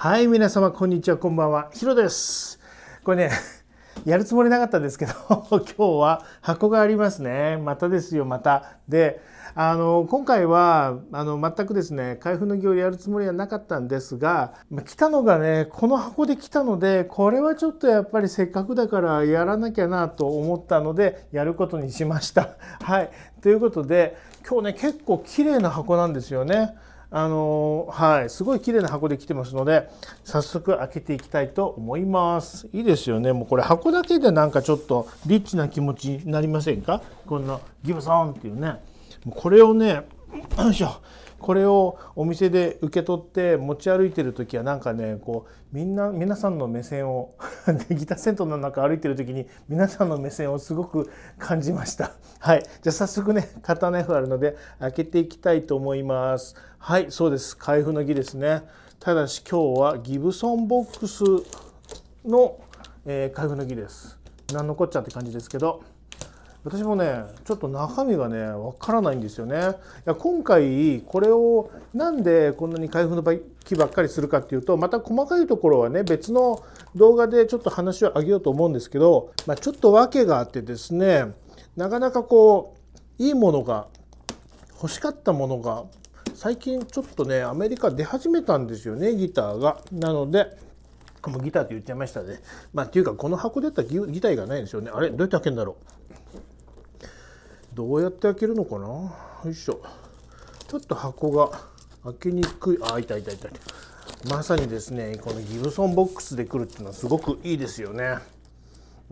はい、皆様、こんにちは、こんばんは。ヒロです。これね、やるつもりなかったんですけど、今日は箱がありますね。またですよ、また。で、あの、今回は、あの、全くですね、開封の儀をやるつもりはなかったんですが、来たのがね、この箱で来たので、これはちょっとやっぱりせっかくだからやらなきゃなと思ったので、やることにしました。はい。ということで、今日ね、結構綺麗な箱なんですよね。あのはい、すごい綺麗な箱で来てますので、早速開けていきたいと思います。いいですよね。もうこれ箱だけでなんかちょっとリッチな気持ちになりませんかこんなギブソンっていうね。もうこれをね、よいしょ。これをお店で受け取って持ち歩いてる時はなんかねこうみんな皆さんの目線を ギターセントの中歩いてる時に皆さんの目線をすごく感じました。はい、じゃあ早速ね型ナイフあるので開けていきたいと思います。はいそうです開封の儀ですね。ただし今日はギブソンボックスの、えー、開封の儀です。何のこっちゃって感じですけど私もねちょっと中身がねわからないんですよねいや今回これをなんでこんなに開封の木ばっかりするかっていうとまた細かいところはね別の動画でちょっと話をあげようと思うんですけど、まあ、ちょっと訳があってですねなかなかこういいものが欲しかったものが最近ちょっとねアメリカ出始めたんですよねギターが。なのでもうギターって言っちゃいましたね。まあ、っていうかこの箱ったギターがないんですよね。あれどうやって開けるんだろうどうやって開けるのかなよいしょちょっと箱が開けにくいあいたいたいたまさにですねこのギブソンボックスで来るっていうのはすごくいいですよね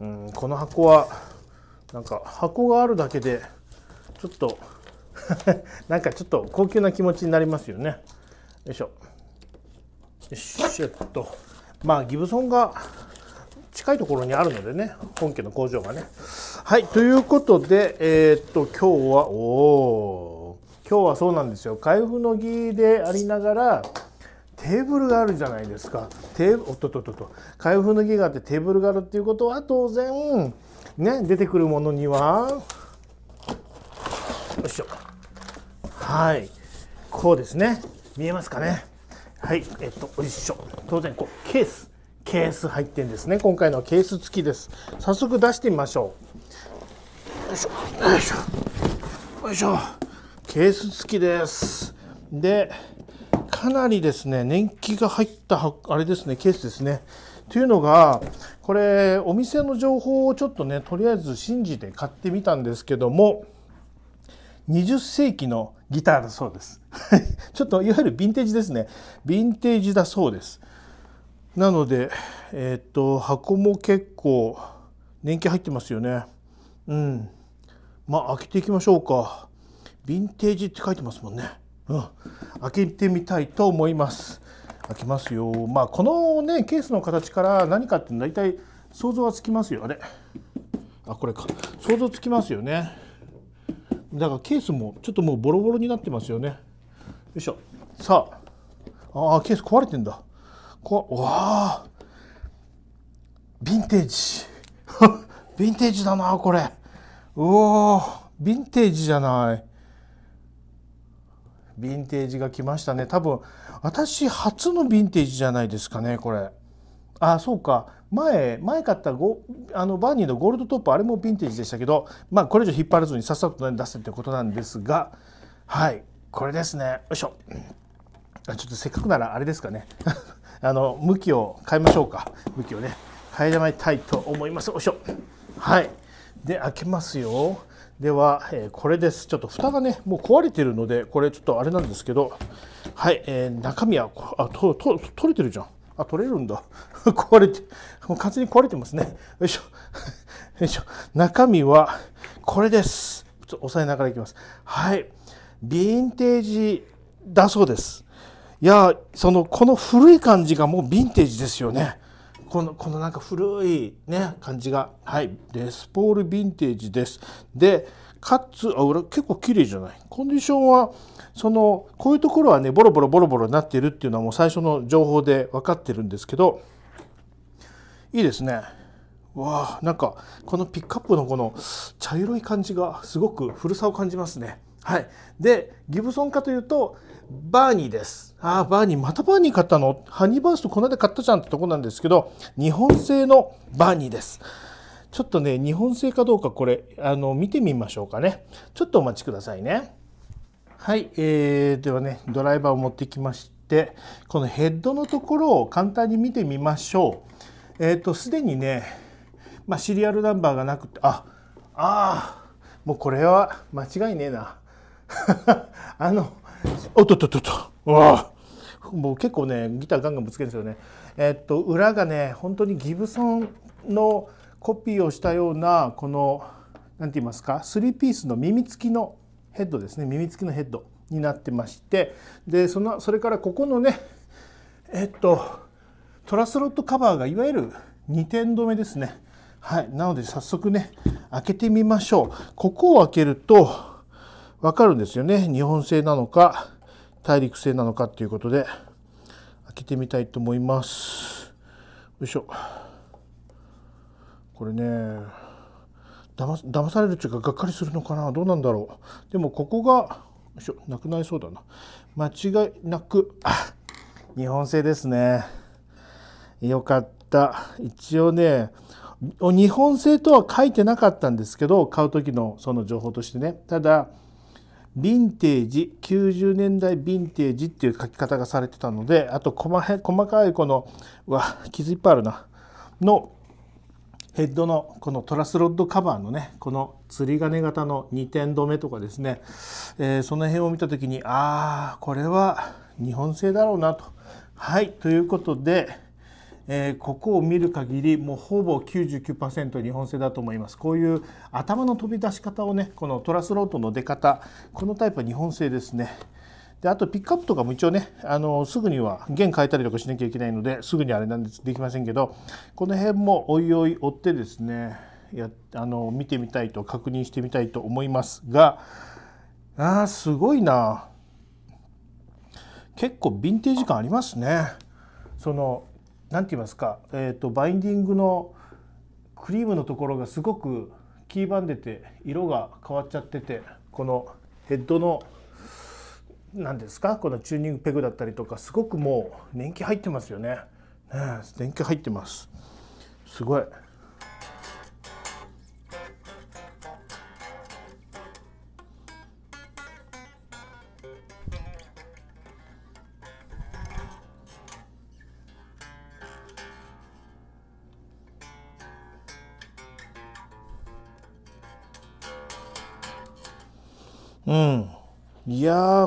うんこの箱はなんか箱があるだけでちょっと なんかちょっと高級な気持ちになりますよねよいしょよしょっとまあギブソンが近いところにあるのでね本家の工場がね。はいということでえー、っと今日はおお今日はそうなんですよ開封の儀でありながらテーブルがあるじゃないですかテーおっとっとっとと開封の儀があってテーブルがあるっていうことは当然ね出てくるものにはよいしょはいこうですね見えますかねはいえっとよいしょ当然こうケースケース入ってんですね今回のケース付きです早速出してみましょうよいしょよいしょよいしょケース付きですでかなりですね年季が入ったあれですねケースですねというのがこれお店の情報をちょっとねとりあえず信じて買ってみたんですけども20世紀のギターだそうです ちょっといわゆるヴィンテージですねヴィンテージだそうですなので、えっ、と、箱も結構年季入ってますよね。うん。まあ、開けていきましょうか。ヴィンテージって書いてますもんね。うん。開けてみたいと思います。開きますよ。まあ、このね、ケースの形から何かって大体想像はつきますよ。あれあ、これか。想像つきますよね。だからケースもちょっともうボロボロになってますよね。よいしょ。さあ、ああ、ケース壊れてんだ。こわあヴィンテージ ヴィンテージだなこれうおヴィンテージじゃないヴィンテージが来ましたね多分私初のヴィンテージじゃないですかねこれあそうか前前買ったゴあのバーニーのゴールドトップあれもヴィンテージでしたけどまあこれ以上引っ張らずにさっさと出せってことなんですがはいこれですねよいしょちょっとせっかくならあれですかねあの向きを変えましょうか向きをね変えられたいと思いますおいしょはいで開けますよでは、えー、これですちょっと蓋がねもう壊れてるのでこれちょっとあれなんですけどはい、えー、中身はあとと取れてるじゃんあ取れるんだ 壊れてもう完全に壊れてますねよいしょ よいしょ中身はこれですちょっと押さえながらいきますはいヴィンテージだそうですいやそのこの古い感じがもうヴィンテージですよねこのこのなんか古いね感じがはいレスポールヴィンテージですでかつあ俺結構綺麗じゃないコンディションはそのこういうところはねボロボロボロボロなってるっていうのはもう最初の情報で分かってるんですけどいいですねわあなんかこのピックアップのこの茶色い感じがすごく古さを感じますねはいでギブソンかというとバーニーです。ああ、バーニー、またバーニー買ったのハニーバーストこの間買ったじゃんってとこなんですけど、日本製のバーニーです。ちょっとね、日本製かどうかこれ、あの、見てみましょうかね。ちょっとお待ちくださいね。はい、えー、ではね、ドライバーを持ってきまして、このヘッドのところを簡単に見てみましょう。えっ、ー、と、すでにね、まあ、シリアルナンバーがなくて、あ、ああ、もうこれは間違いねえな。あの、おっとっとっとっとわあ。もう結構ねギターガンガンぶつけるんですよねえっと裏がね本当にギブソンのコピーをしたようなこのなんて言いますかスリーピースの耳付きのヘッドですね耳付きのヘッドになってましてでそのそれからここのねえっとトラスロットカバーがいわゆる2点止めですねはいなので早速ね開けてみましょうここを開けるとわかるんですよね。日本製なのか、大陸製なのかっていうことで、開けてみたいと思います。よいしょ。これね、騙騙されるっていうか、がっかりするのかなどうなんだろう。でも、ここが、よいしょ、なくなりそうだな。間違いなく、あ日本製ですね。よかった。一応ね、日本製とは書いてなかったんですけど買う時のその情報としてねただヴィンテージ90年代ヴィンテージっていう書き方がされてたのであと細細かいこのわ傷いっぱいあるなのヘッドのこのトラスロッドカバーのねこの釣り鐘型の2点止めとかですね、えー、その辺を見た時にああこれは日本製だろうなと。はいということでえー、ここを見る限りもうほぼ99%日本製だと思いますこういう頭の飛び出し方をねこのトラスロートの出方このタイプは日本製ですねであとピックアップとかも一応ねあのすぐには弦変えたりとかしなきゃいけないのですぐにあれなんですできませんけどこの辺もおいおい追ってですねやあの見てみたいと確認してみたいと思いますがあーすごいな結構ヴィンテージ感ありますねその何て言いますか、えーと、バインディングのクリームのところがすごく黄ばんでて色が変わっちゃっててこのヘッドの何ですかこのチューニングペグだったりとかすごくもう年季入ってますよね。ね年季入ってます。すごい。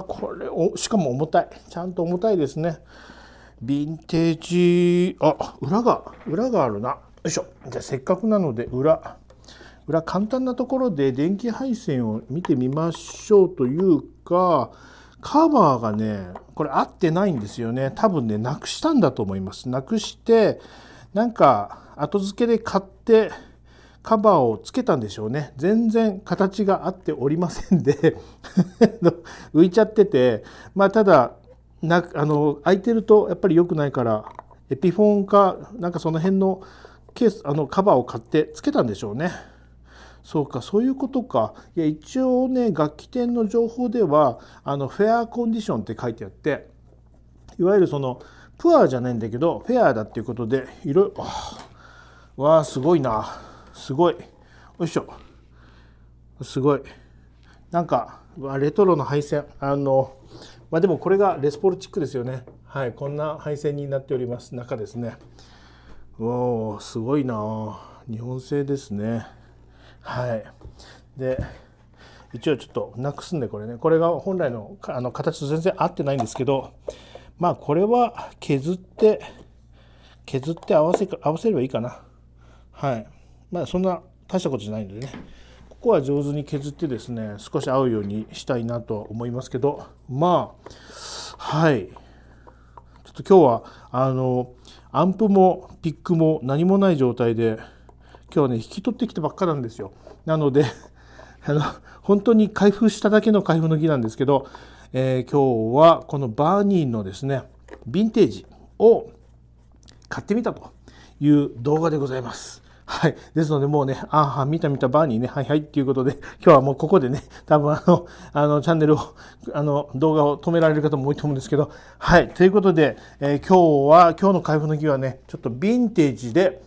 これをしかも重たいちゃんと重たいですねヴィンテージあ裏が裏があるなよいしょじゃあせっかくなので裏裏簡単なところで電気配線を見てみましょうというかカバーがねこれ合ってないんですよね多分ねなくしたんだと思いますなくしてなんか後付けで買ってカバーをつけたんでしょうね全然形が合っておりませんで 浮いちゃっててまあただなあの開いてるとやっぱり良くないからエピフォンかなんかその辺のケースあのカバーを買ってつけたんでしょうね。そうかそういうことかいや一応ね楽器店の情報ではあのフェアコンディションって書いてあっていわゆるそのプアじゃないんだけどフェアだっていうことでいろいろわあすごいなすごいよいしょすごいなんかレトロの配線あのまあでもこれがレスポルチックですよねはいこんな配線になっております中ですねおおすごいな日本製ですねはいで一応ちょっとなくすんでこれねこれが本来のあの形と全然合ってないんですけどまあこれは削って削って合わせ合わせればいいかなはいまあそんな大したことじゃないのでねここは上手に削ってですね少し合うようにしたいなと思いますけどまあはいちょっと今日はあのアンプもピックも何もない状態で今日ね引き取ってきたばっかなんですよなので あの本当に開封しただけの開封の儀なんですけど、えー、今日はこのバーニーのですねヴィンテージを買ってみたという動画でございます。はい。ですので、もうね、ああ、見た見たバーにね、はいはいっていうことで、今日はもうここでね、多分あの、あの、チャンネルを、あの、動画を止められる方も多いと思うんですけど、はい。ということで、えー、今日は、今日の開封の儀はね、ちょっとヴィンテージで、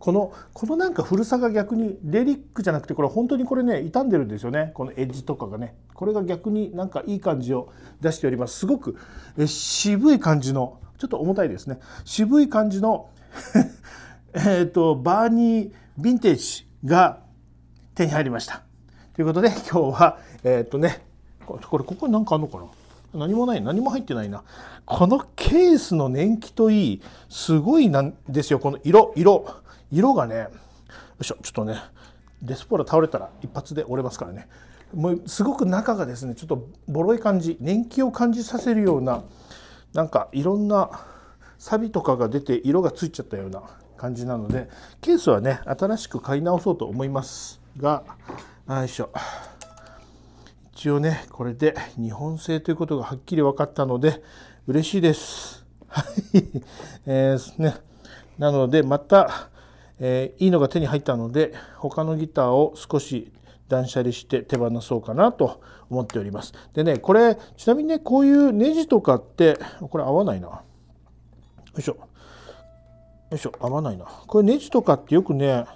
この、このなんか古さが逆に、レリックじゃなくて、これ本当にこれね、傷んでるんですよね。このエッジとかがね。これが逆になんかいい感じを出しております。すごく、え渋い感じの、ちょっと重たいですね。渋い感じのえーと、バーニー・ヴィンテージが手に入りました。ということで今日はえっ、ー、とねこれここに何かあんのかな何もない何も入ってないなこのケースの年季といいすごいなんですよこの色色色がねよいしょちょっとねデスポラ倒れたら一発で折れますからねもうすごく中がですねちょっとボロい感じ年季を感じさせるようななんかいろんなサビとかが出て色がついちゃったような感じなのでケースはね新しく買い直そうと思いますがよいしょ一応ねこれで日本製ということがはっきり分かったので嬉しいですはいえー、ねなのでまた、えー、いいのが手に入ったので他のギターを少し断捨離して手放そうかなと思っております。でね、これ、ちなみにね、こういうネジとかって、これ合わないな。よいしょ。よいしょ、合わないな。これネジとかってよくね、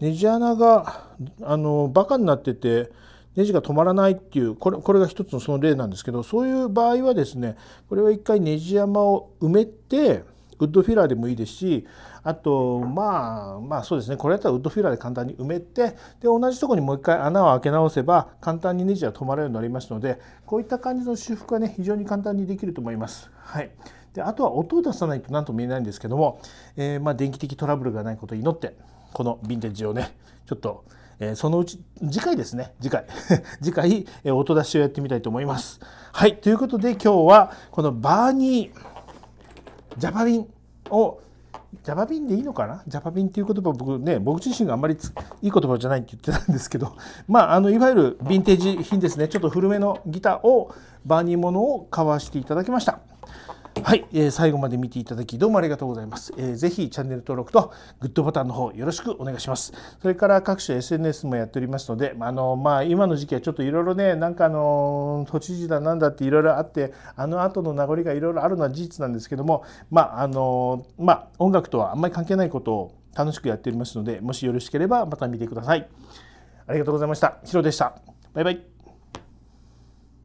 ネジ穴が、あの、バカになってて、ネジが止まらないっていう、これ、これが一つのその例なんですけど、そういう場合はですね、これは一回ネジ山を埋めて、ウッドフィラーでもいいですしあとまあまあそうですねこれだったらウッドフィラーで簡単に埋めてで同じとこにもう一回穴を開け直せば簡単にネジは止まるようになりますのでこういった感じの修復はね非常に簡単にできると思います。はいであとは音を出さないと何とも言えないんですけども、えー、まあ電気的トラブルがないことを祈ってこのヴィンテージをねちょっと、えー、そのうち次回ですね次回 次回、えー、音出しをやってみたいと思います。はいということで今日はこのバーニージャパビンをジャパビンでいいのかなジャパビンっていう言葉僕ね僕自身があんまりいい言葉じゃないって言ってたんですけど まああのいわゆるヴィンテージ品ですねちょっと古めのギターをバーニーものを買わしていただきました。はい、えー、最後まで見ていただきどうもありがとうございます、えー、ぜひチャンネル登録とグッドボタンの方よろしくお願いしますそれから各種 SNS もやっておりますので、まあのまあ、今の時期はちょっといろいろねなんかあの都知事だなんだっていろいろあってあの後の名残がいろいろあるのは事実なんですけどもまああのまあ音楽とはあんまり関係ないことを楽しくやっておりますのでもしよろしければまた見てくださいありがとうございましたヒロでしたバイバイ